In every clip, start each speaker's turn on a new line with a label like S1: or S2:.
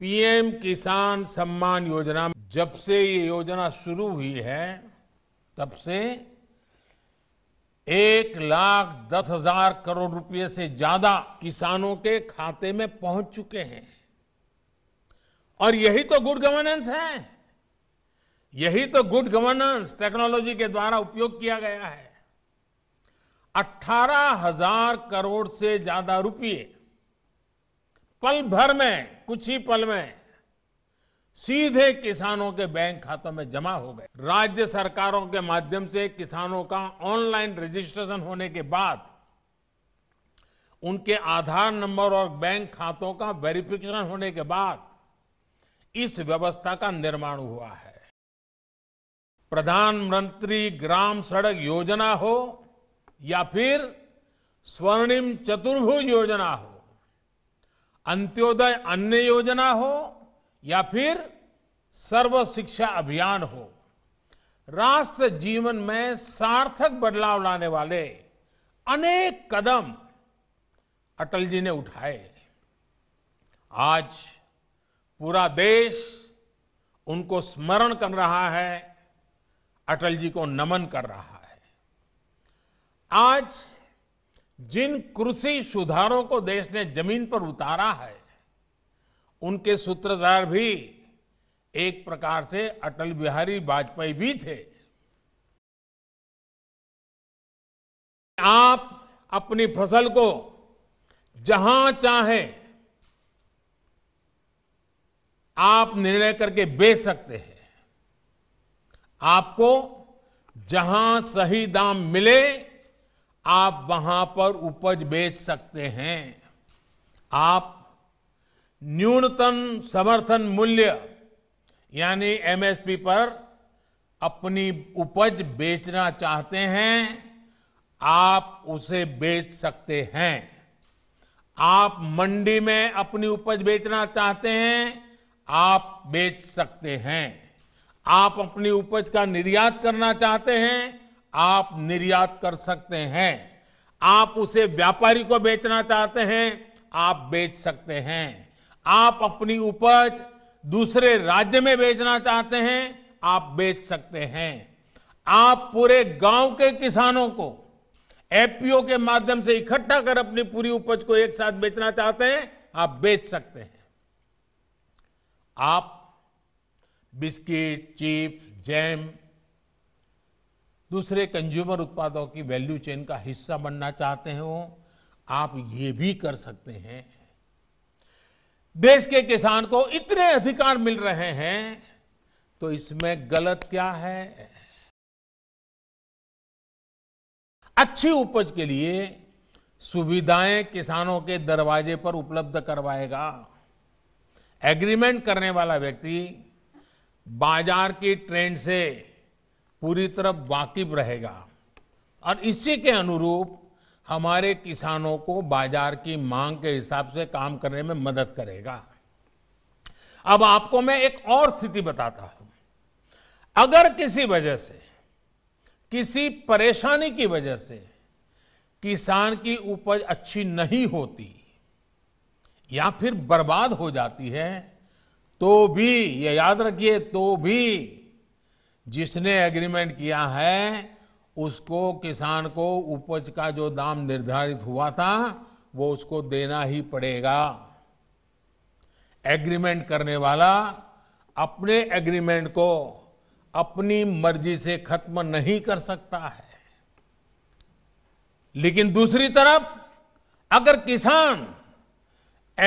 S1: PM किसान सम्मान योजना जब से ये योजना शुरू हुई है तब से एक लाख दस हजार करोड़ रुपए से ज्यादा किसानों के खाते में पहुंच चुके हैं और यही तो गुड गवर्नेंस है यही तो गुड गवर्नेंस टेक्नोलॉजी के द्वारा उपयोग किया गया है अट्ठारह हजार करोड़ से ज्यादा रुपये पल भर में कुछ ही पल में सीधे किसानों के बैंक खातों में जमा हो गए राज्य सरकारों के माध्यम से किसानों का ऑनलाइन रजिस्ट्रेशन होने के बाद उनके आधार नंबर और बैंक खातों का वेरिफिकेशन होने के बाद इस व्यवस्था का निर्माण हुआ है प्रधानमंत्री ग्राम सड़क योजना हो या फिर स्वर्णिम चतुर्भुज योजना हो अंत्योदय अन्य योजना हो या फिर सर्व शिक्षा अभियान हो राष्ट्र जीवन में सार्थक बदलाव लाने वाले अनेक कदम अटल जी ने उठाए आज पूरा देश उनको स्मरण कर रहा है अटल जी को नमन कर रहा है आज जिन कृषि सुधारों को देश ने जमीन पर उतारा है उनके सूत्रधार भी एक प्रकार से अटल बिहारी वाजपेयी भी थे आप अपनी फसल को जहां चाहे आप निर्णय करके बेच सकते हैं आपको जहां सही दाम मिले आप वहां पर उपज बेच सकते हैं आप न्यूनतम समर्थन मूल्य यानी एमएसपी पर अपनी उपज बेचना चाहते हैं आप उसे बेच सकते हैं आप मंडी में अपनी उपज बेचना चाहते हैं आप बेच सकते हैं आप अपनी उपज का निर्यात करना चाहते हैं आप निर्यात कर सकते हैं आप उसे व्यापारी को बेचना चाहते हैं आप बेच सकते हैं आप अपनी उपज दूसरे राज्य में बेचना चाहते हैं आप बेच सकते हैं आप पूरे गांव के किसानों को एफपीओ के माध्यम से इकट्ठा कर अपनी पूरी उपज को एक साथ बेचना चाहते हैं आप बेच सकते हैं आप बिस्किट चिप्स जैम दूसरे कंज्यूमर उत्पादों की वैल्यू चेन का हिस्सा बनना चाहते हो आप ये भी कर सकते हैं देश के किसान को इतने अधिकार मिल रहे हैं तो इसमें गलत क्या है अच्छी उपज के लिए सुविधाएं किसानों के दरवाजे पर उपलब्ध करवाएगा एग्रीमेंट करने वाला व्यक्ति बाजार की ट्रेंड से पूरी तरह वाकिफ रहेगा और इसी के अनुरूप हमारे किसानों को बाजार की मांग के हिसाब से काम करने में मदद करेगा अब आपको मैं एक और स्थिति बताता हूं अगर किसी वजह से किसी परेशानी की वजह से किसान की उपज अच्छी नहीं होती या फिर बर्बाद हो जाती है तो भी ये याद रखिए तो भी जिसने एग्रीमेंट किया है उसको किसान को उपज का जो दाम निर्धारित हुआ था वो उसको देना ही पड़ेगा एग्रीमेंट करने वाला अपने एग्रीमेंट को अपनी मर्जी से खत्म नहीं कर सकता है लेकिन दूसरी तरफ अगर किसान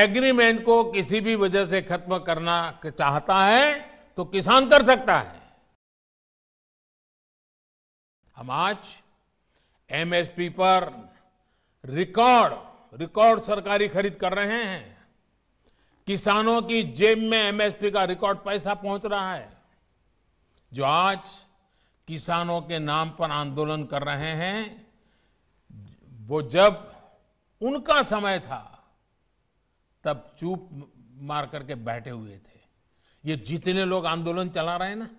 S1: एग्रीमेंट को किसी भी वजह से खत्म करना चाहता है तो किसान कर सकता है हम आज एमएसपी पर रिकॉर्ड रिकॉर्ड सरकारी खरीद कर रहे हैं किसानों की जेब में एमएसपी का रिकॉर्ड पैसा पहुंच रहा है जो आज किसानों के नाम पर आंदोलन कर रहे हैं वो जब उनका समय था तब चूप मार करके बैठे हुए थे ये जितने लोग आंदोलन चला रहे हैं ना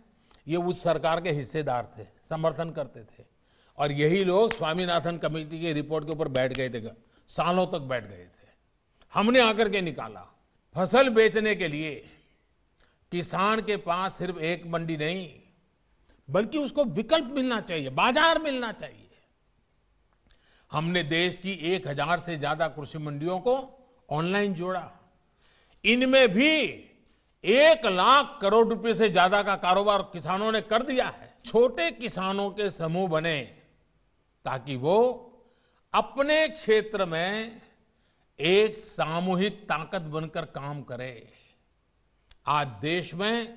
S1: ये उस सरकार के हिस्सेदार थे समर्थन करते थे और यही लोग स्वामीनाथन कमेटी की रिपोर्ट के ऊपर बैठ गए थे सालों तक बैठ गए थे हमने आकर के निकाला फसल बेचने के लिए किसान के पास सिर्फ एक मंडी नहीं बल्कि उसको विकल्प मिलना चाहिए बाजार मिलना चाहिए हमने देश की एक हजार से ज्यादा कृषि मंडियों को ऑनलाइन जोड़ा इनमें भी एक लाख करोड़ रुपए से ज्यादा का कारोबार किसानों ने कर दिया है छोटे किसानों के समूह बने ताकि वो अपने क्षेत्र में एक सामूहिक ताकत बनकर काम करे आज देश में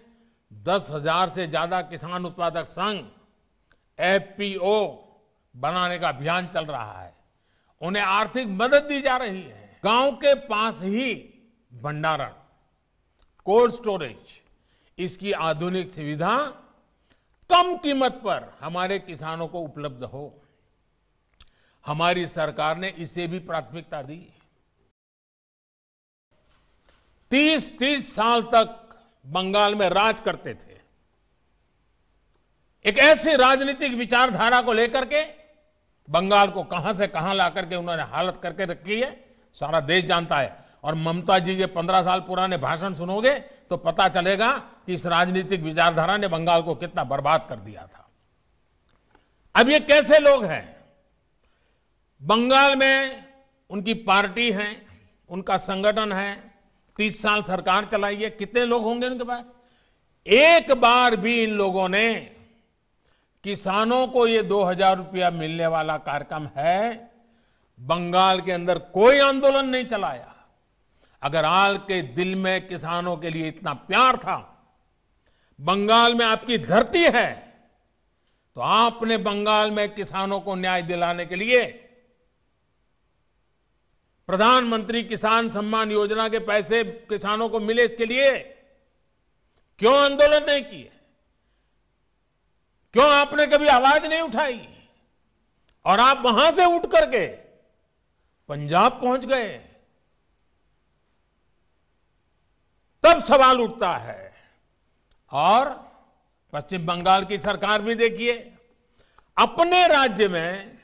S1: दस हजार से ज्यादा किसान उत्पादक संघ एफपीओ बनाने का अभियान चल रहा है उन्हें आर्थिक मदद दी जा रही है गांव के पास ही भंडारण कोल्ड स्टोरेज इसकी आधुनिक सुविधा कम कीमत पर हमारे किसानों को उपलब्ध हो हमारी सरकार ने इसे भी प्राथमिकता दी तीस तीस साल तक बंगाल में राज करते थे एक ऐसी राजनीतिक विचारधारा को लेकर के बंगाल को कहां से कहां ला करके उन्होंने हालत करके रखी है सारा देश जानता है और ममता जी के पंद्रह साल पुराने भाषण सुनोगे तो पता चलेगा इस राजनीतिक विचारधारा ने बंगाल को कितना बर्बाद कर दिया था अब ये कैसे लोग हैं बंगाल में उनकी पार्टी है उनका संगठन है तीस साल सरकार चलाई है कितने लोग होंगे उनके पास एक बार भी इन लोगों ने किसानों को ये दो हजार रुपया मिलने वाला कार्यक्रम है बंगाल के अंदर कोई आंदोलन नहीं चलाया अगर आल के दिल में किसानों के लिए इतना प्यार था बंगाल में आपकी धरती है तो आपने बंगाल में किसानों को न्याय दिलाने के लिए प्रधानमंत्री किसान सम्मान योजना के पैसे किसानों को मिले इसके लिए क्यों आंदोलन नहीं किए क्यों आपने कभी आवाज नहीं उठाई और आप वहां से उठ करके पंजाब पहुंच गए तब सवाल उठता है और पश्चिम बंगाल की सरकार भी देखिए अपने राज्य में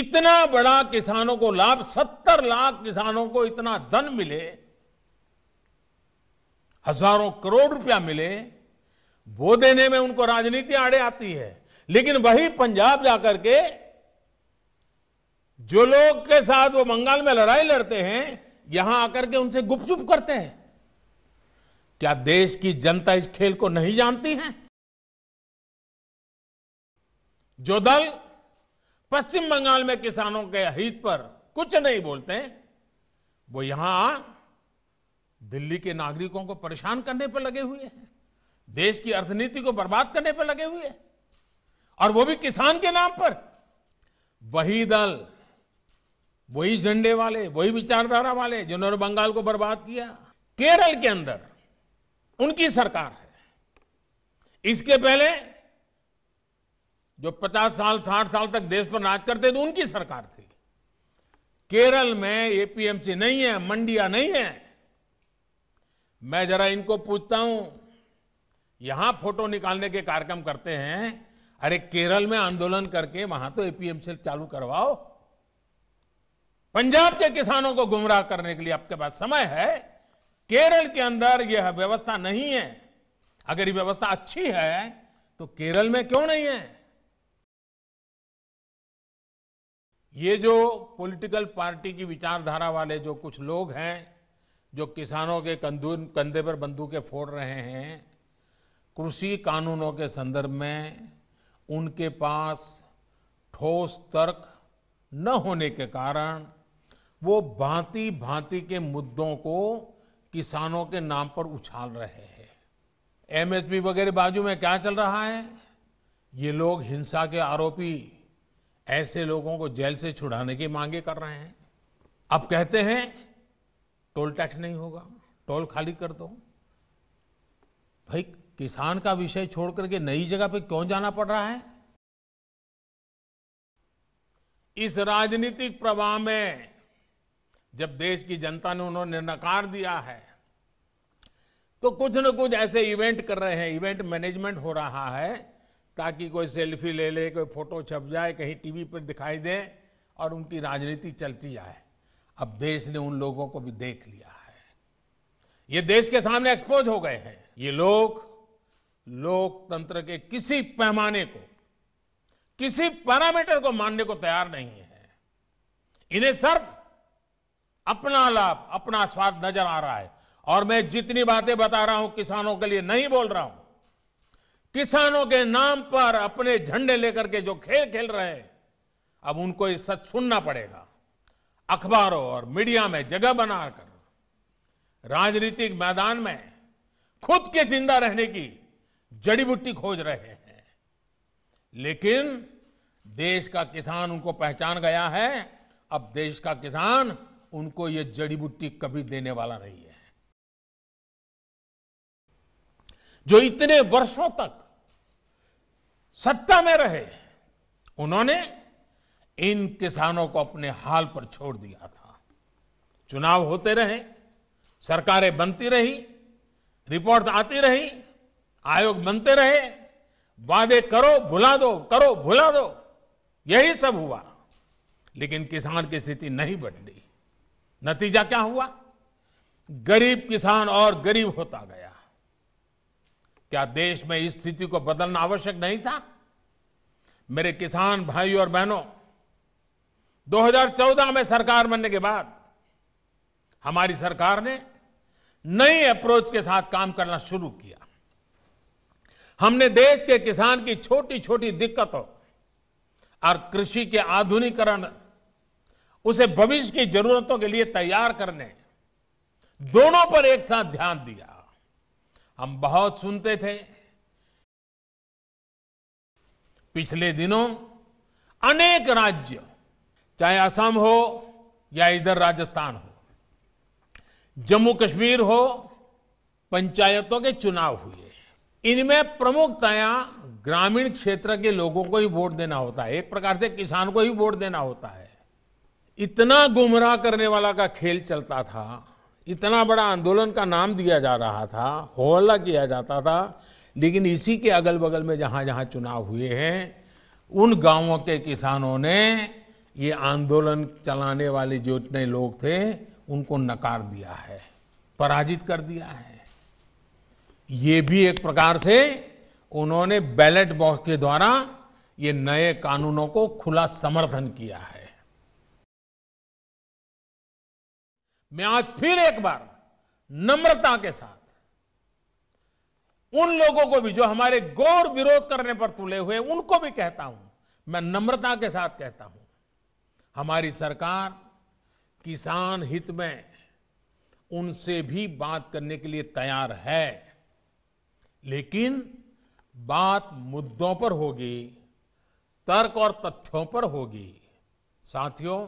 S1: इतना बड़ा किसानों को लाभ 70 लाख किसानों को इतना धन मिले हजारों करोड़ रुपया मिले वो देने में उनको राजनीति आड़े आती है लेकिन वही पंजाब जाकर के जो लोग के साथ वो बंगाल में लड़ाई लड़ते हैं यहां आकर के उनसे गुपचुप करते हैं क्या देश की जनता इस खेल को नहीं जानती है जो दल पश्चिम बंगाल में किसानों के हित पर कुछ नहीं बोलते वो यहां दिल्ली के नागरिकों को परेशान करने पर लगे हुए हैं देश की अर्थनीति को बर्बाद करने पर लगे हुए हैं और वो भी किसान के नाम पर वही दल वही झंडे वाले वही विचारधारा वाले जिन्होंने बंगाल को बर्बाद किया केरल के अंदर उनकी सरकार है इसके पहले जो 50 साल 60 साल तक देश पर राज करते थे उनकी सरकार थी केरल में एपीएमसी नहीं है मंडिया नहीं है मैं जरा इनको पूछता हूं यहां फोटो निकालने के कार्यक्रम करते हैं अरे केरल में आंदोलन करके वहां तो एपीएमसी चालू करवाओ पंजाब के किसानों को गुमराह करने के लिए आपके पास समय है केरल के अंदर यह व्यवस्था नहीं है अगर ये व्यवस्था अच्छी है तो केरल में क्यों नहीं है ये जो पॉलिटिकल पार्टी की विचारधारा वाले जो कुछ लोग हैं जो किसानों के कंधे पर बंदूकें फोड़ रहे हैं कृषि कानूनों के संदर्भ में उनके पास ठोस तर्क न होने के कारण वो भांति भांति के मुद्दों को किसानों के नाम पर उछाल रहे हैं एमएसपी वगैरह बाजू में क्या चल रहा है ये लोग हिंसा के आरोपी ऐसे लोगों को जेल से छुड़ाने की मांगे कर रहे हैं अब कहते हैं टोल टैक्स नहीं होगा टोल खाली कर दो भाई किसान का विषय छोड़ करके नई जगह पे क्यों जाना पड़ रहा है इस राजनीतिक प्रवाह में जब देश की जनता ने उन्होंने नकार दिया है तो कुछ न कुछ ऐसे इवेंट कर रहे हैं इवेंट मैनेजमेंट हो रहा है ताकि कोई सेल्फी ले ले कोई फोटो छप जाए कहीं टीवी पर दिखाई दे और उनकी राजनीति चलती जाए अब देश ने उन लोगों को भी देख लिया है ये देश के सामने एक्सपोज हो गए हैं ये लोग लोकतंत्र के किसी पैमाने को किसी पैरामीटर को मानने को तैयार नहीं है इन्हें सिर्फ अपना लाभ अपना स्वार्थ नजर आ रहा है और मैं जितनी बातें बता रहा हूं किसानों के लिए नहीं बोल रहा हूं किसानों के नाम पर अपने झंडे लेकर के जो खेल खेल रहे हैं अब उनको ये सच सुनना पड़ेगा अखबारों और मीडिया में जगह बनाकर राजनीतिक मैदान में खुद के जिंदा रहने की जड़ी बूटी खोज रहे हैं लेकिन देश का किसान उनको पहचान गया है अब देश का किसान उनको ये जड़ी बूटी कभी देने वाला नहीं है जो इतने वर्षों तक सत्ता में रहे उन्होंने इन किसानों को अपने हाल पर छोड़ दिया था चुनाव होते रहे सरकारें बनती रही रिपोर्ट आती रही आयोग बनते रहे वादे करो भुला दो करो भुला दो यही सब हुआ लेकिन किसान की स्थिति नहीं बदली नतीजा क्या हुआ गरीब किसान और गरीब होता गया क्या देश में इस स्थिति को बदलना आवश्यक नहीं था मेरे किसान भाई और बहनों 2014 में सरकार बनने के बाद हमारी सरकार ने नई अप्रोच के साथ काम करना शुरू किया हमने देश के किसान की छोटी छोटी दिक्कतों और कृषि के आधुनिकरण उसे भविष्य की जरूरतों के लिए तैयार करने दोनों पर एक साथ ध्यान दिया हम बहुत सुनते थे पिछले दिनों अनेक राज्य चाहे असम हो या इधर राजस्थान हो जम्मू कश्मीर हो पंचायतों के चुनाव हुए इनमें प्रमुखतया ग्रामीण क्षेत्र के लोगों को ही वोट देना होता है एक प्रकार से किसान को ही वोट देना होता है इतना गुमराह करने वाला का खेल चलता था इतना बड़ा आंदोलन का नाम दिया जा रहा था हौला किया जाता था लेकिन इसी के अगल बगल में जहां जहां चुनाव हुए हैं उन गांवों के किसानों ने ये आंदोलन चलाने वाले जो इतने लोग थे उनको नकार दिया है पराजित कर दिया है ये भी एक प्रकार से उन्होंने बैलेट बॉक्स के द्वारा ये नए कानूनों को खुला समर्थन किया है मैं आज फिर एक बार नम्रता के साथ उन लोगों को भी जो हमारे गौर विरोध करने पर तुले हुए उनको भी कहता हूं मैं नम्रता के साथ कहता हूं हमारी सरकार किसान हित में उनसे भी बात करने के लिए तैयार है लेकिन बात मुद्दों पर होगी तर्क और तथ्यों पर होगी साथियों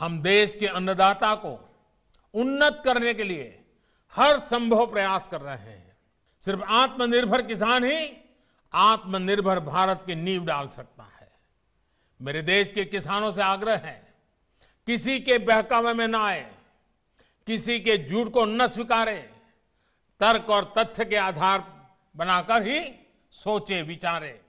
S1: हम देश के अन्नदाता को उन्नत करने के लिए हर संभव प्रयास कर रहे हैं सिर्फ आत्मनिर्भर किसान ही आत्मनिर्भर भारत की नींव डाल सकता है मेरे देश के किसानों से आग्रह है किसी के बहकावे में ना आए किसी के झूठ को न स्वीकारे तर्क और तथ्य के आधार बनाकर ही सोचे विचारे